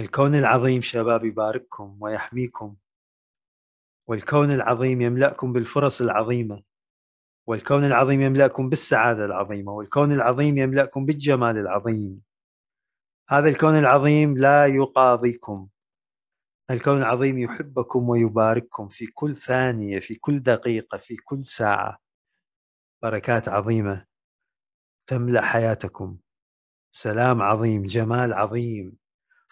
الكون العظيم شباب يبارككم ويحميكم والكون العظيم يملأكم بالفرص العظيمة والكون العظيم يملأكم بالسعادة العظيمة والكون العظيم يملأكم بالجمال العظيم هذا الكون العظيم لا يقاضيكم الكون العظيم يحبكم ويبارككم في كل ثانية في كل دقيقة في كل ساعة بركات عظيمة تملأ حياتكم سلام عظيم جمال عظيم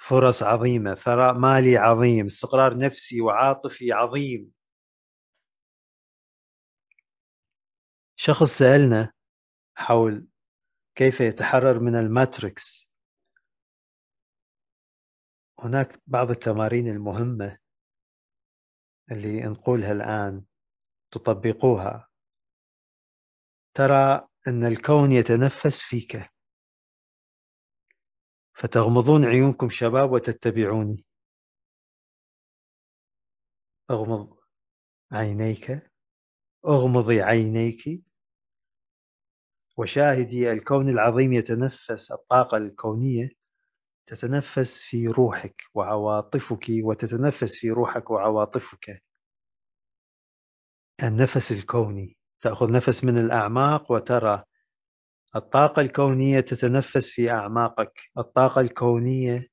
فرص عظيمة ثراء مالي عظيم استقرار نفسي وعاطفي عظيم شخص سألنا حول كيف يتحرر من الماتريكس هناك بعض التمارين المهمة اللي نقولها الآن تطبقوها ترى أن الكون يتنفس فيك فتغمضون عيونكم شباب وتتبعوني أغمض عينيك أغمضي عينيك وشاهدي الكون العظيم يتنفس الطاقة الكونية تتنفس في روحك وعواطفك وتتنفس في روحك وعواطفك النفس الكوني تأخذ نفس من الأعماق وترى الطاقة الكونية تتنفس في أعماقك الطاقة الكونية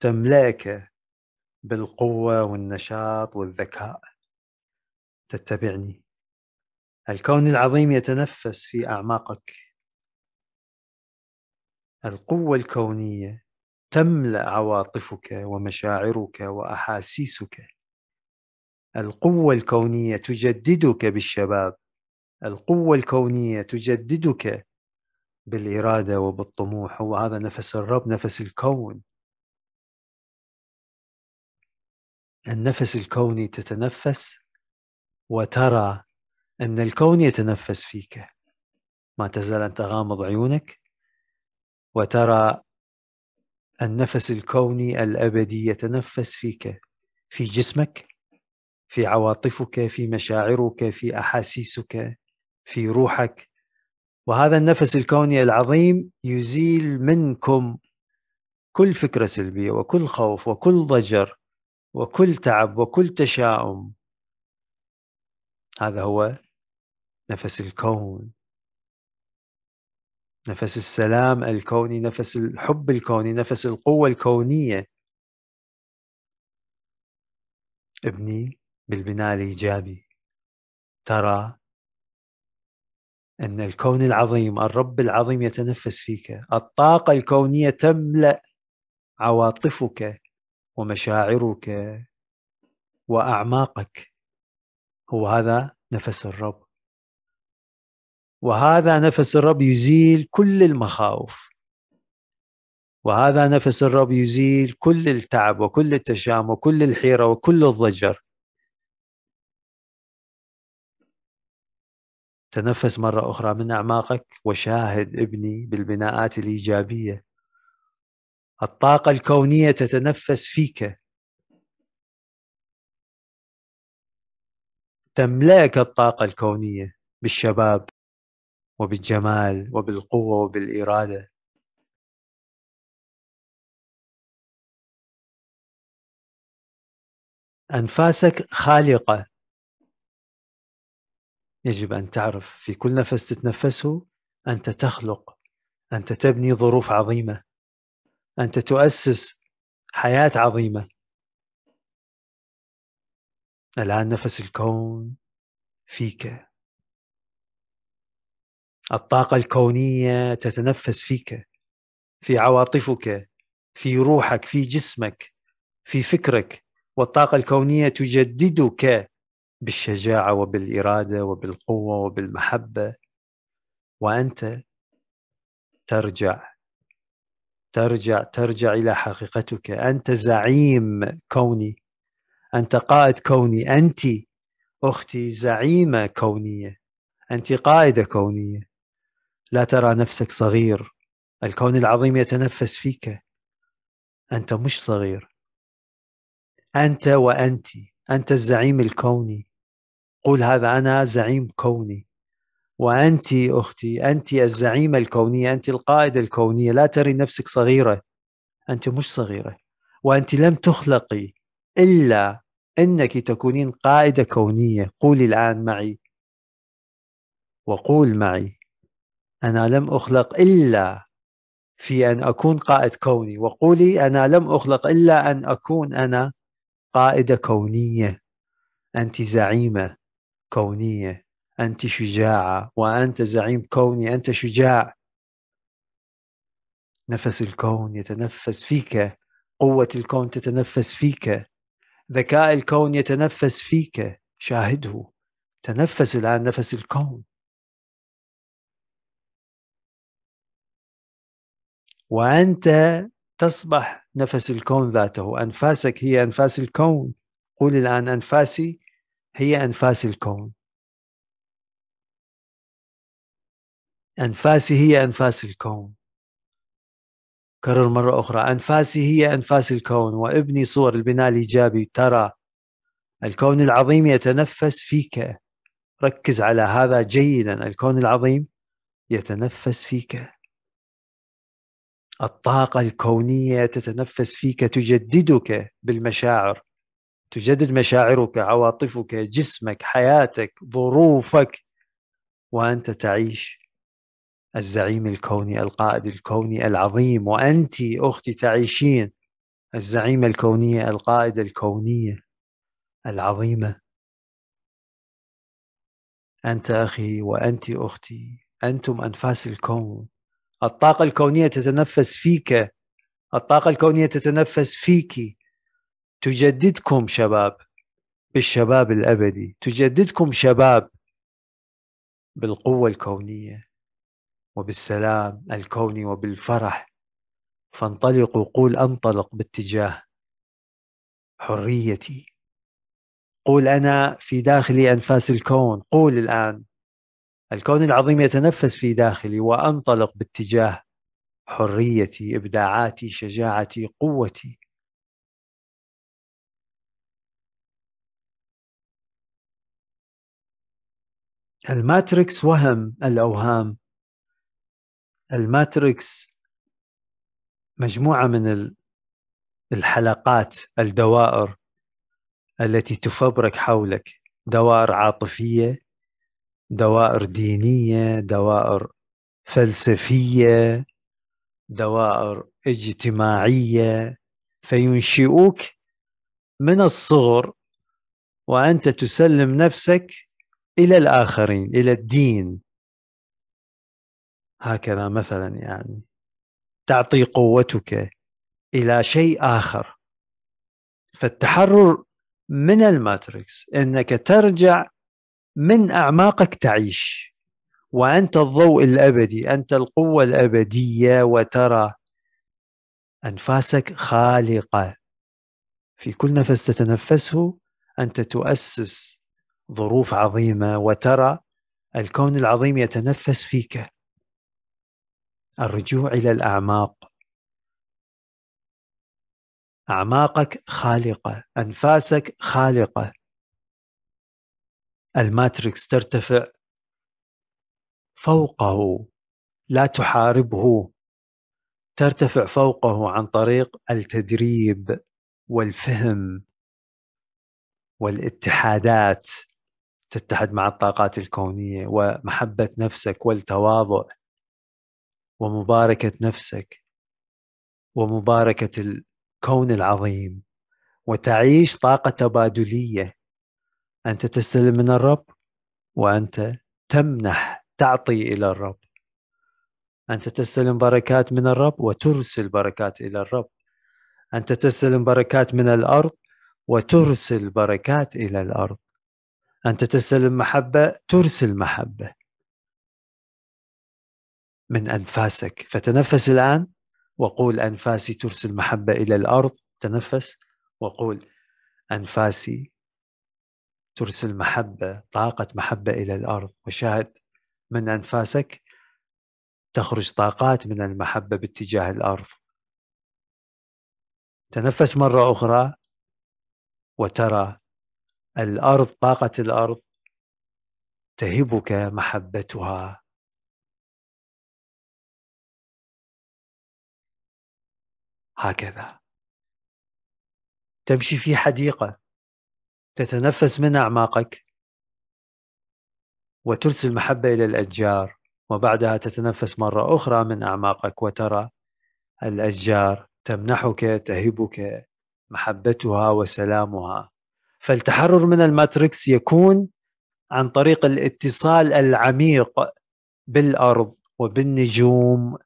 تملأك بالقوة والنشاط والذكاء تتبعني الكون العظيم يتنفس في أعماقك القوة الكونية تملأ عواطفك ومشاعرك وأحاسيسك القوة الكونية تجددك بالشباب القوة الكونية تجددك بالإرادة وبالطموح هو هذا نفس الرب نفس الكون النفس الكوني تتنفس وترى أن الكون يتنفس فيك ما تزال أن تغامض عيونك وترى النفس الكوني الأبدي يتنفس فيك في جسمك في عواطفك في مشاعرك في أحاسيسك في روحك وهذا النفس الكوني العظيم يزيل منكم كل فكرة سلبية وكل خوف وكل ضجر وكل تعب وكل تشاؤم هذا هو نفس الكون نفس السلام الكوني نفس الحب الكوني نفس القوة الكونية ابني بالبناء الإيجابي ترى أن الكون العظيم الرب العظيم يتنفس فيك الطاقة الكونية تملأ عواطفك ومشاعرك وأعماقك هو هذا نفس الرب وهذا نفس الرب يزيل كل المخاوف وهذا نفس الرب يزيل كل التعب وكل التشام وكل الحيرة وكل الضجر تنفس مرة أخرى من أعماقك وشاهد ابني بالبناءات الإيجابية الطاقة الكونية تتنفس فيك تملأك الطاقة الكونية بالشباب وبالجمال وبالقوة وبالإرادة أنفاسك خالقة يجب أن تعرف في كل نفس تتنفسه أنت تخلق أنت تبني ظروف عظيمة أنت تؤسس حياة عظيمة الآن نفس الكون فيك الطاقة الكونية تتنفس فيك في عواطفك في روحك في جسمك في فكرك والطاقة الكونية تجددك بالشجاعة وبالإرادة وبالقوة وبالمحبة وأنت ترجع ترجع ترجع إلى حقيقتك أنت زعيم كوني أنت قائد كوني أنت أختي زعيمة كونية أنت قائدة كونية لا ترى نفسك صغير الكون العظيم يتنفس فيك أنت مش صغير أنت وأنت أنت الزعيم الكوني قول هذا أنا زعيم كوني وأنت أختي أنت الزعيمة الكونية أنت القائدة الكونية لا تري نفسك صغيرة أنت مش صغيرة وأنت لم تخلقي إلا أنك تكونين قائدة كونية قولي الآن معي وقول معي أنا لم أخلق إلا في أن أكون قائد كوني وقولي أنا لم أخلق إلا أن أكون أنا قائدة كونية أنت زعيمة كونية أنت شجاعة وأنت زعيم كوني أنت شجاع نفس الكون يتنفس فيك قوة الكون تتنفس فيك ذكاء الكون يتنفس فيك شاهده تنفس الآن نفس الكون وأنت تصبح نفس الكون ذاته أنفاسك هي أنفاس الكون قول الآن أنفاسي هي أنفاس الكون أنفاسي هي أنفاس الكون كرر مرة أخرى أنفاسي هي أنفاس الكون وابني صور البناء الإيجابي ترى الكون العظيم يتنفس فيك ركز على هذا جيدا الكون العظيم يتنفس فيك الطاقة الكونية تتنفس فيك تجددك بالمشاعر تجدد مشاعرك عواطفك جسمك حياتك ظروفك وانت تعيش الزعيم الكوني القائد الكوني العظيم وانت اختي تعيشين الزعيمه الكونيه القائده الكونيه العظيمه انت اخي وانت اختي انتم انفاس الكون الطاقه الكونيه تتنفس فيك الطاقه الكونيه تتنفس فيك تجددكم شباب بالشباب الابدي تجددكم شباب بالقوه الكونيه وبالسلام الكوني وبالفرح فانطلقوا قول انطلق باتجاه حريتي قول انا في داخلي انفاس الكون قول الان الكون العظيم يتنفس في داخلي وانطلق باتجاه حريتي ابداعاتي شجاعتي قوتي الماتريكس وهم الأوهام الماتريكس مجموعة من الحلقات الدوائر التي تفبرك حولك دوائر عاطفية دوائر دينية دوائر فلسفية دوائر اجتماعية فينشئوك من الصغر وأنت تسلم نفسك إلى الآخرين إلى الدين هكذا مثلا يعني تعطي قوتك إلى شيء آخر فالتحرر من الماتريكس أنك ترجع من أعماقك تعيش وأنت الضوء الأبدي أنت القوة الأبدية وترى أنفاسك خالقة في كل نفس تتنفسه أنت تؤسس ظروف عظيمه وترى الكون العظيم يتنفس فيك الرجوع الى الاعماق اعماقك خالقه انفاسك خالقه الماتريكس ترتفع فوقه لا تحاربه ترتفع فوقه عن طريق التدريب والفهم والاتحادات تتحد مع الطاقات الكونية ومحبة نفسك والتواضع ومباركة نفسك ومباركة الكون العظيم وتعيش طاقة تبادلية أنت تستلم من الرب وأنت تمنح تعطي إلى الرب أنت تستلم بركات من الرب وترسل بركات إلى الرب أنت تستلم بركات من الأرض وترسل بركات إلى الأرض أنت تستلم محبة ترسل محبة من أنفاسك فتنفس الآن وقول أنفاسي ترسل محبة إلى الأرض تنفس وقول أنفاسي ترسل محبة طاقة محبة إلى الأرض وشاهد من أنفاسك تخرج طاقات من المحبة باتجاه الأرض تنفس مرة أخرى وترى الارض طاقه الارض تهبك محبتها هكذا تمشي في حديقه تتنفس من اعماقك وترسل محبة الى الاشجار وبعدها تتنفس مره اخرى من اعماقك وترى الاشجار تمنحك تهبك محبتها وسلامها فالتحرر من الماتريكس يكون عن طريق الاتصال العميق بالارض وبالنجوم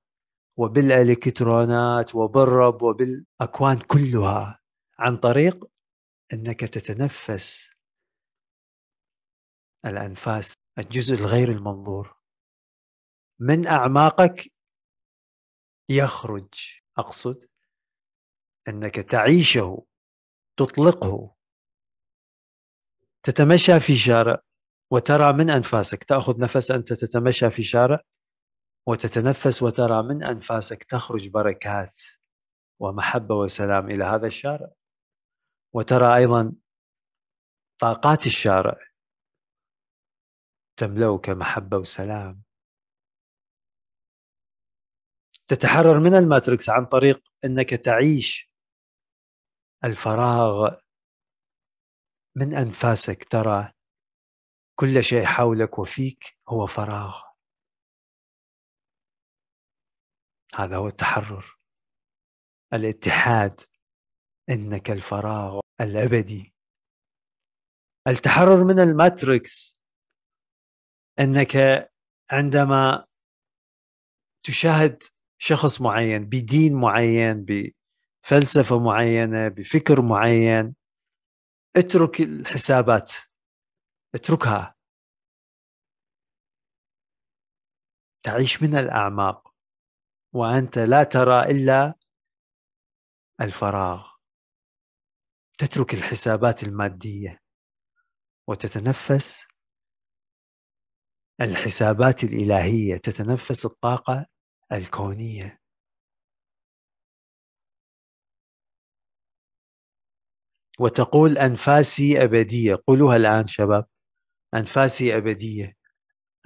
وبالالكترونات وبالرب وبالاكوان كلها عن طريق انك تتنفس الانفاس الجزء الغير المنظور من اعماقك يخرج اقصد انك تعيشه تطلقه تتمشى في شارع وترى من أنفاسك تأخذ نفس أنت تتمشى في شارع وتتنفس وترى من أنفاسك تخرج بركات ومحبة وسلام إلى هذا الشارع وترى أيضا طاقات الشارع تملؤك محبة وسلام تتحرر من الماتريكس عن طريق أنك تعيش الفراغ من أنفاسك ترى كل شيء حولك وفيك هو فراغ هذا هو التحرر الاتحاد انك الفراغ الابدي التحرر من الماتريكس انك عندما تشاهد شخص معين بدين معين بفلسفه معينه بفكر معين اترك الحسابات اتركها تعيش من الأعماق وأنت لا ترى إلا الفراغ تترك الحسابات المادية وتتنفس الحسابات الإلهية تتنفس الطاقة الكونية وتقول أنفاسي أبدية قولوها الآن شباب أنفاسي أبدية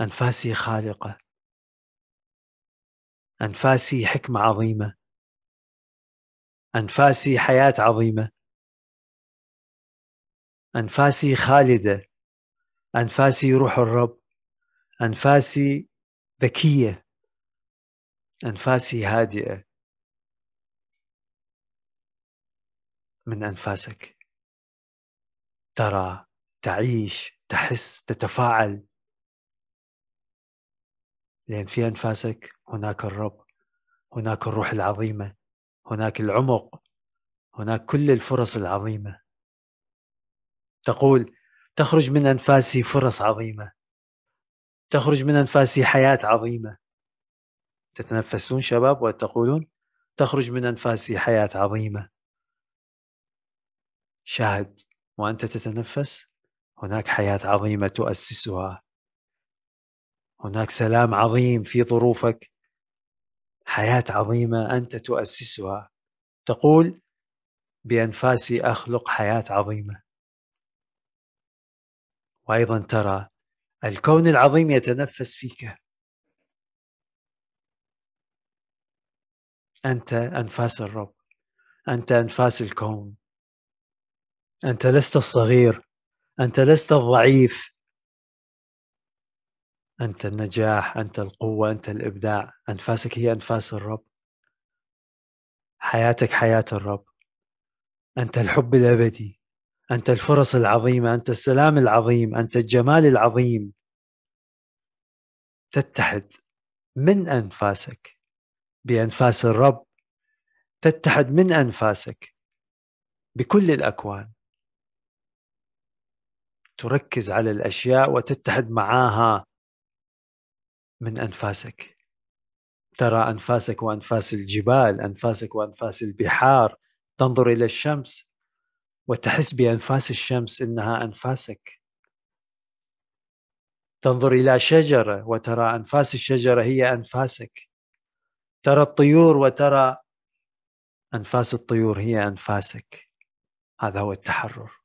أنفاسي خالقة أنفاسي حكمة عظيمة أنفاسي حياة عظيمة أنفاسي خالدة أنفاسي روح الرب أنفاسي ذكية أنفاسي هادئة من أنفاسك ترى تعيش تحس تتفاعل لأن في أنفاسك هناك الرب هناك الروح العظيمة هناك العمق هناك كل الفرص العظيمة تقول تخرج من أنفاسي فرص عظيمة تخرج من أنفاسي حياة عظيمة تتنفسون شباب وتقولون تخرج من أنفاسي حياة عظيمة شاهد وانت تتنفس هناك حياه عظيمه تؤسسها هناك سلام عظيم في ظروفك حياه عظيمه انت تؤسسها تقول بانفاسي اخلق حياه عظيمه وايضا ترى الكون العظيم يتنفس فيك انت انفاس الرب انت انفاس الكون أنت لست الصغير أنت لست الضعيف أنت النجاح أنت القوة أنت الإبداع أنفاسك هي أنفاس الرب حياتك حياة الرب أنت الحب الأبدي أنت الفرص العظيمة أنت السلام العظيم أنت الجمال العظيم تتحد من أنفاسك بأنفاس الرب تتحد من أنفاسك بكل الأكوان تركز على الاشياء وتتحد معاها من انفاسك ترى انفاسك وانفاس الجبال انفاسك وانفاس البحار تنظر الى الشمس وتحس بانفاس الشمس انها انفاسك تنظر الى شجره وترى انفاس الشجره هي انفاسك ترى الطيور وترى انفاس الطيور هي انفاسك هذا هو التحرر